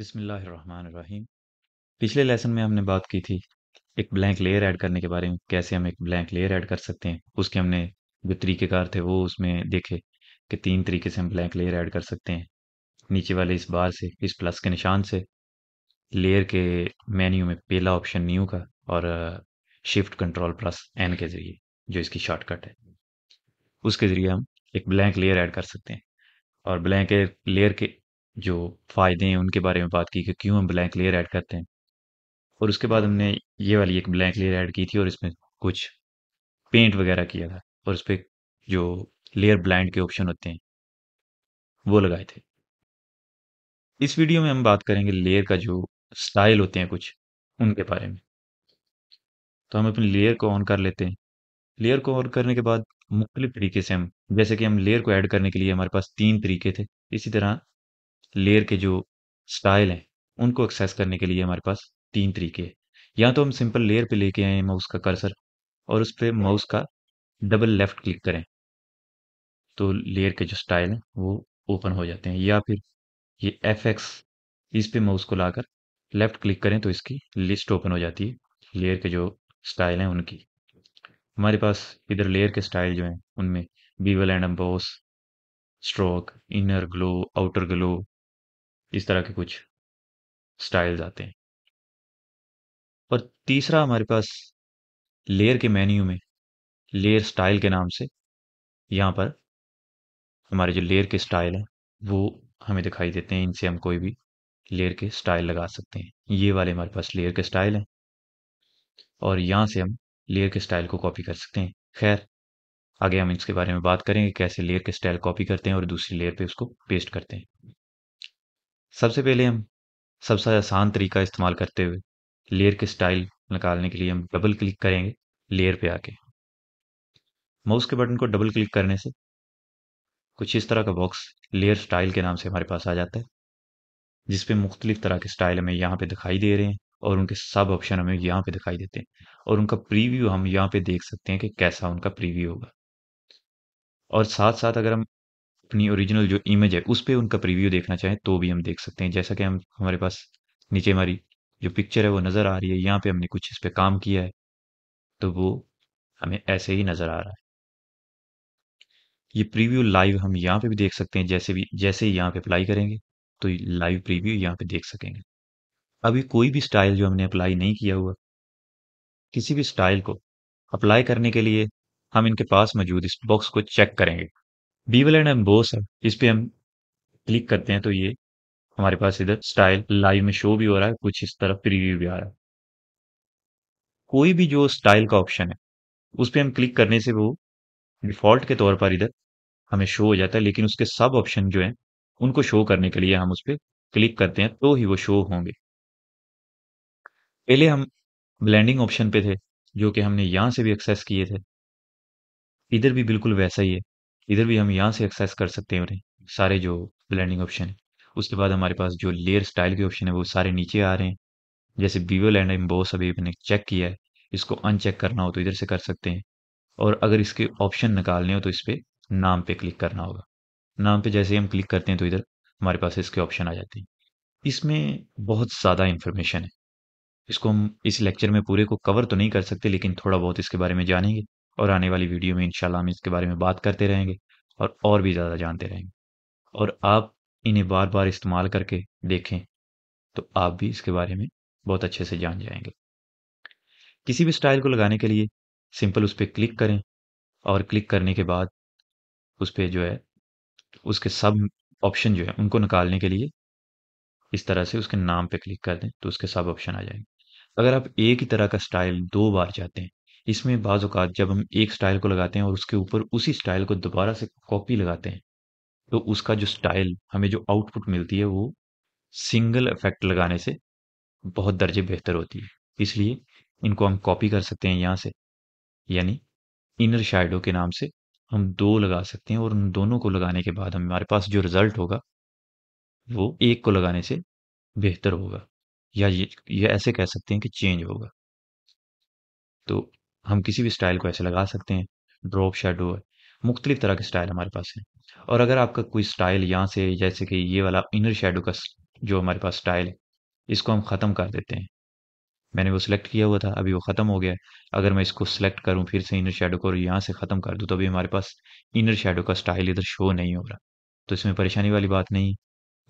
बिस्मिल्लाहिर्रहमानिर्रहीम पिछले लेसन में हमने बात की थी एक ब्लैंक लेयर ऐड करने के बारे में कैसे हम एक ब्लैंक लेयर ऐड कर सकते हैं उसके हमने जो तरीक़ेकार थे वो उसमें देखे कि तीन तरीके से हम ब्लैंक लेयर ऐड कर सकते हैं नीचे वाले इस बार से इस प्लस के निशान से लेयर के मेन्यू में पहला ऑप्शन न्यू का और शिफ्ट कंट्रोल प्लस एन के ज़रिए जो इसकी शॉर्टकट है उसके ज़रिए हम एक ब्लैंक लेयर ऐड कर सकते हैं और ब्लैंक लेयर के जो फ़ायदे हैं उनके बारे में बात की कि क्यों हम ब्लैंक लेयर ऐड करते हैं। और उसके बाद हमने ये वाली एक ब्लैंक लेयर ऐड की थी और इसमें कुछ पेंट वगैरह किया था और उस पर जो लेयर ब्लाइंड के ऑप्शन होते हैं, वो लगाए थे। इस वीडियो में हम बात करेंगे लेयर का जो स्टाइल होते हैं कुछ, उनके बारे में। तो हम अपनी लेयर को ऑन कर लेते हैं। लेयर को ऑन करने के बाद मुख्तलिफ़ तरीके से हम जैसे कि हम लेयर को ऐड करने के लिए हमारे पास तीन तरीके थे। इसी तरह लेयर के जो स्टाइल हैं, उनको एक्सेस करने के लिए हमारे पास तीन तरीके हैं। या तो हम सिंपल लेयर पे लेके आए माउस का कर्सर और उस पर माउस का डबल लेफ्ट क्लिक करें। तो लेयर के जो स्टाइल हैं, वो ओपन हो जाते हैं या फिर ये एफ एक्स इस पर माउस को लाकर लेफ्ट क्लिक करें तो इसकी लिस्ट ओपन हो जाती है लेयर के जो स्टाइल हैं उनकी। हमारे पास इधर लेयर के स्टाइल जो हैं उनमें bevel and emboss, stroke, inner glow, outer glow इस तरह के कुछ स्टाइल्स आते हैं और तीसरा हमारे पास लेयर के मेन्यू में लेयर स्टाइल के नाम से यहाँ पर हमारे जो लेयर के स्टाइल हैं वो हमें दिखाई देते हैं इनसे हम कोई भी लेयर के स्टाइल लगा सकते हैं ये वाले हमारे पास लेयर के स्टाइल हैं और यहाँ से हम लेयर के स्टाइल को कॉपी कर सकते हैं खैर आगे हम इसके बारे में बात करेंगे कैसे लेयर के स्टाइल कॉपी करते हैं और दूसरी लेयर पे उसको पेस्ट करते हैं सबसे पहले हम सबसे आसान तरीका इस्तेमाल करते हुए लेयर के स्टाइल निकालने के लिए हम डबल क्लिक करेंगे लेयर पे आके माउस के बटन को डबल क्लिक करने से कुछ इस तरह का बॉक्स लेयर स्टाइल के नाम से हमारे पास आ जाता है जिसपे मुख्तलिफ तरह के स्टाइल हमें यहाँ पे दिखाई दे रहे हैं और उनके सब ऑप्शन हमें यहाँ पे दिखाई देते हैं और उनका प्रीव्यू हम यहाँ पे देख सकते हैं कि कैसा उनका प्रीव्यू होगा और साथ साथ अगर हम अपनी ओरिजिनल जो इमेज है उस पर उनका प्रीव्यू देखना चाहें तो भी हम देख सकते हैं जैसा कि हम हमारे पास नीचे हमारी जो पिक्चर है वो नज़र आ रही है यहाँ पे हमने कुछ इस पर काम किया है तो वो हमें ऐसे ही नज़र आ रहा है ये प्रीव्यू लाइव हम यहाँ पे भी देख सकते हैं जैसे भी जैसे ही यहाँ पे अप्लाई करेंगे तो लाइव प्रीव्यू यहाँ पे देख सकेंगे अभी कोई भी स्टाइल जो हमने अप्लाई नहीं किया हुआ किसी भी स्टाइल को अप्लाई करने के लिए हम इनके पास मौजूद इस बॉक्स को चेक करेंगे बीवलेंड बोस है इस पर हम क्लिक करते हैं तो ये हमारे पास इधर स्टाइल लाइव में शो भी हो रहा है कुछ इस तरफ प्रीव्यू भी आ रहा है कोई भी जो स्टाइल का ऑप्शन है उस पर हम क्लिक करने से वो डिफ़ॉल्ट के तौर पर इधर हमें शो हो जाता है लेकिन उसके सब ऑप्शन जो हैं उनको शो करने के लिए हम उस पर क्लिक करते हैं तो ही वो शो होंगे पहले हम ब्लेंडिंग ऑप्शन पे थे जो कि हमने यहाँ से भी एक्सेस किए थे इधर भी बिल्कुल वैसा ही है इधर भी हम यहाँ से एक्सेस कर सकते हैं सारे जो ब्लेंडिंग ऑप्शन है उसके बाद हमारे पास जो लेयर स्टाइल के ऑप्शन है वो सारे नीचे आ रहे हैं जैसे बीवो लैंड एम्बोस अभी मैंने चेक किया है इसको अनचेक करना हो तो इधर से कर सकते हैं और अगर इसके ऑप्शन निकालने हो तो इस पर नाम पे क्लिक करना होगा नाम पे जैसे हम क्लिक करते हैं तो इधर हमारे पास इसके ऑप्शन आ जाते हैं इसमें बहुत ज़्यादा इन्फॉर्मेशन है इसको हम इस लेक्चर में पूरे को कवर तो नहीं कर सकते लेकिन थोड़ा बहुत इसके बारे में जानेंगे और आने वाली वीडियो में इंशाल्लाह हम इसके बारे में बात करते रहेंगे और और भी ज़्यादा जानते रहेंगे और आप इन्हें बार बार इस्तेमाल करके देखें तो आप भी इसके बारे में बहुत अच्छे से जान जाएंगे किसी भी स्टाइल को लगाने के लिए सिंपल उस पर क्लिक करें और क्लिक करने के बाद उस पर जो है उसके सब ऑप्शन जो है उनको निकालने के लिए इस तरह से उसके नाम पे क्लिक कर दें तो उसके सब ऑप्शन आ जाएंगे अगर आप एक ही तरह का स्टाइल दो बार चाहते हैं इसमें बाज़ जब हम एक स्टाइल को लगाते हैं और उसके ऊपर उसी स्टाइल को दोबारा से कॉपी लगाते हैं, तो उसका जो स्टाइल हमें जो आउटपुट मिलती है वो सिंगल इफ़ेक्ट लगाने से बहुत दर्जे बेहतर होती है। इसलिए इनको हम कॉपी कर सकते हैं यहाँ से, यानी इनर शाइडो के नाम से हम दो लगा सकते हैं और उन दोनों को लगाने के बाद हमारे पास जो रिज़ल्ट होगा, वो एक को लगाने से बेहतर होगा या ये ये ऐसे कह सकते हैं कि चेंज होगा। तो हम किसी भी स्टाइल को ऐसे लगा सकते हैं ड्रॉप शेडो है मुख्तलिफ तरह के स्टाइल हमारे पास है और अगर आपका कोई स्टाइल यहाँ से जैसे कि ये वाला इनर शेडो का जो हमारे पास स्टाइल है इसको हम ख़त्म कर देते हैं मैंने वो सिलेक्ट किया हुआ था अभी वो ख़त्म हो गया अगर मैं इसको सिलेक्ट करूँ फिर से इनर शेडो को और यहाँ से ख़त्म कर दूँ तो अभी हमारे पास इनर शेडो का स्टाइल इधर शो नहीं हो रहा तो इसमें परेशानी वाली बात नहीं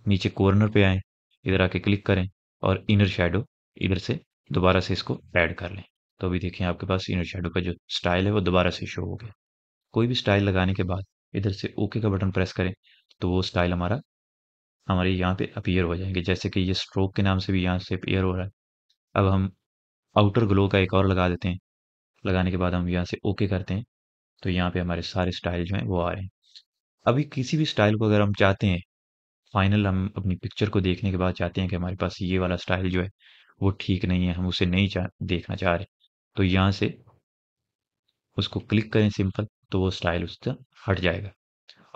नीचे कॉर्नर पर आएँ इधर आके क्लिक करें और इनर शेडो इधर से दोबारा से इसको ऐड कर लें तो अभी देखें आपके पास इनर शेडो का जो स्टाइल है वो दोबारा से शो हो गया कोई भी स्टाइल लगाने के बाद इधर से ओके का बटन प्रेस करें तो वो स्टाइल हमारा हमारे यहाँ पे अपीयर हो जाएंगे जैसे कि ये स्ट्रोक के नाम से भी यहाँ से अपीयर हो रहा है अब हम आउटर ग्लो का एक और लगा देते हैं लगाने के बाद हम यहाँ से ओके करते हैं तो यहाँ पे हमारे सारे स्टाइल जो हैं वो आ रहे हैं अभी किसी भी स्टाइल को अगर हम चाहते हैं फाइनल हम अपनी पिक्चर को देखने के बाद चाहते हैं कि हमारे पास ये वाला स्टाइल जो है वो ठीक नहीं है हम उसे नहीं चाह देखना चाह रहे तो यहाँ से उसको क्लिक करें सिंपल तो वो स्टाइल उससे हट जाएगा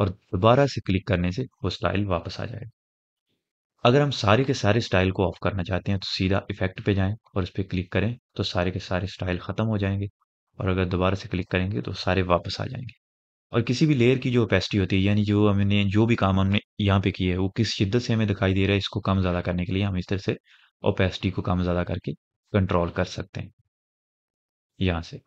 और दोबारा से क्लिक करने से वो स्टाइल वापस आ जाएगा अगर हम सारे के सारे स्टाइल को ऑफ करना चाहते हैं तो सीधा इफेक्ट पे जाएं और उस पर क्लिक करें तो सारे के सारे स्टाइल ख़त्म हो जाएंगे और अगर दोबारा से क्लिक करेंगे तो सारे वापस आ जाएंगे और किसी भी लेयर की जो ओपेसिटी होती है यानी जो हमने जो भी काम हमने यहाँ पे किया है वो किस शिद्दत से हमें दिखाई दे रहा है इसको कम ज़्यादा करने के लिए हम इस तरह से ओपेसिटी को कम ज़्यादा करके कंट्रोल कर सकते हैं यहां से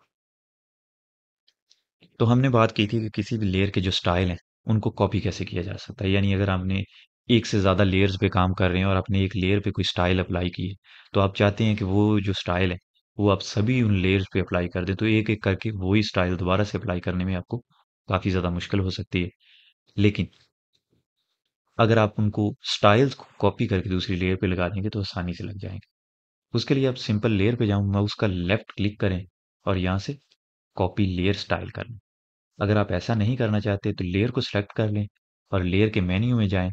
तो हमने बात की थी कि किसी भी लेयर के जो स्टाइल हैं उनको कॉपी कैसे किया जा सकता है यानी अगर आपने एक से ज़्यादा लेयर्स पे काम कर रहे हैं और आपने एक लेयर पे कोई स्टाइल अप्लाई की है तो आप चाहते हैं कि वो जो स्टाइल है वो आप सभी उन लेयर्स पे अप्लाई कर दें तो एक एक करके वही स्टाइल दोबारा से अप्लाई करने में आपको काफ़ी ज़्यादा मुश्किल हो सकती है लेकिन अगर आप उनको स्टाइल्स को कॉपी करके दूसरी लेयर पर लगा देंगे तो आसानी से लग जाएंगे उसके लिए आप सिंपल लेयर पर जाऊँ माउस का लेफ्ट क्लिक करें और यहाँ से कॉपी लेयर स्टाइल कर लें अगर आप ऐसा नहीं करना चाहते तो लेयर को सिलेक्ट कर लें और लेयर के मेन्यू में जाएं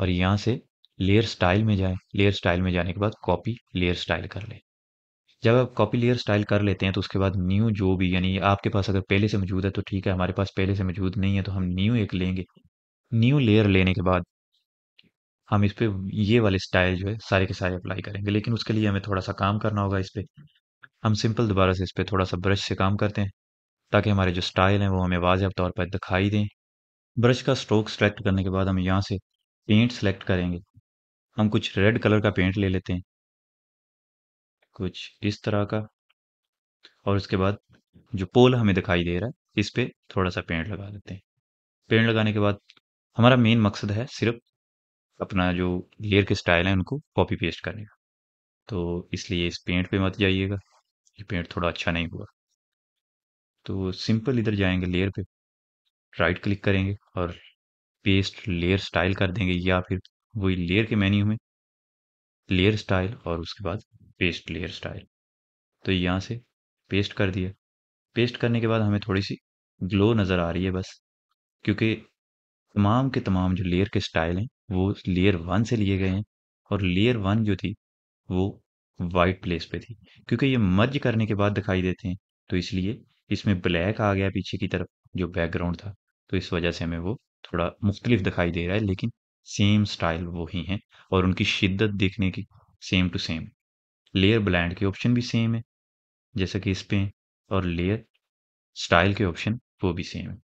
और यहाँ से लेयर स्टाइल में जाएं लेयर स्टाइल में जाने के बाद कॉपी लेयर स्टाइल कर लें जब आप कॉपी लेयर स्टाइल कर लेते हैं तो उसके बाद न्यू जो भी यानी आपके पास अगर पहले से मौजूद है तो ठीक है हमारे पास पहले से मौजूद नहीं है तो हम न्यू एक लेंगे न्यू लेयर लेने के बाद हम इस पर ये वाले स्टाइल जो है सारे के सारे अप्लाई करेंगे लेकिन उसके लिए हमें थोड़ा सा काम करना होगा इस पर हम सिंपल दोबारा से इस पर थोड़ा सा ब्रश से काम करते हैं ताकि हमारे जो स्टाइल हैं वो हमें वाजब तौर पर दिखाई दें ब्रश का स्ट्रोक सेलेक्ट करने के बाद हम यहाँ से पेंट सेलेक्ट करेंगे हम कुछ रेड कलर का पेंट ले लेते हैं कुछ इस तरह का और उसके बाद जो पोल हमें दिखाई दे रहा है इस पर थोड़ा सा पेंट लगा देते हैं पेंट लगाने के बाद हमारा मेन मकसद है सिर्फ अपना जो लेयर के स्टाइल है उनको कॉपी पेस्ट करने का तो इसलिए इस पेंट पे मत जाइएगा ये पेंट थोड़ा अच्छा नहीं हुआ तो सिंपल इधर जाएंगे लेयर पे राइट क्लिक करेंगे और पेस्ट लेयर स्टाइल कर देंगे या फिर वही लेयर के मेन्यू में लेयर स्टाइल और उसके बाद पेस्ट लेयर स्टाइल तो यहाँ से पेस्ट कर दिया पेस्ट करने के बाद हमें थोड़ी सी ग्लो नज़र आ रही है बस क्योंकि तमाम के तमाम जो लेयर के स्टाइल हैं वो लेयर वन से लिए गए हैं और लेयर वन जो थी वो वाइट प्लेस पे थी क्योंकि ये मर्ज करने के बाद दिखाई देते हैं तो इसलिए इसमें ब्लैक आ गया पीछे की तरफ जो बैकग्राउंड था तो इस वजह से हमें वो थोड़ा मुख्तलिफ दिखाई दे रहा है लेकिन सेम स्टाइल वो ही हैं और उनकी शिद्दत देखने की same to same layer blend के ऑप्शन भी सेम है जैसा कि इस पे और लेयर स्टाइल के ऑप्शन वो भी सेम है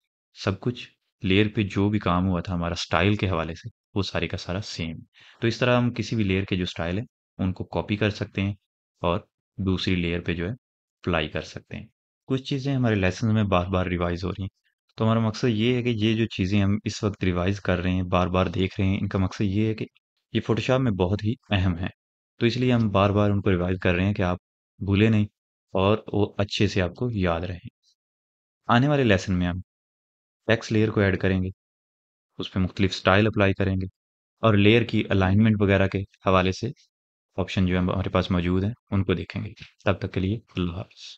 सब कुछ लेयर पे जो भी काम हुआ था हमारा स्टाइल के हवाले से वो सारे का सारा सेम तो इस तरह हम किसी भी लेयर के जो स्टाइल है उनको कॉपी कर सकते हैं और दूसरी लेयर पे जो है अप्लाई कर सकते हैं कुछ चीज़ें हमारे लेसन में बार बार रिवाइज़ हो रही हैं तो हमारा मकसद ये है कि ये जो चीज़ें हम इस वक्त रिवाइज़ कर रहे हैं बार बार देख रहे हैं इनका मकसद ये है कि ये फ़ोटोशॉप में बहुत ही अहम है तो इसलिए हम बार बार उनको रिवाइज़ कर रहे हैं कि आप भूलें नहीं और वो अच्छे से आपको याद रहे आने वाले लेसन में हम टेक्स लेयर को ऐड करेंगे उस पर मुख्तलिफ स्टाइल अप्लाई करेंगे और लेयर की अलाइनमेंट वगैरह के हवाले से ऑप्शन जो है हमारे पास मौजूद है उनको देखेंगे तब तक के लिए अल्लाह हाफ़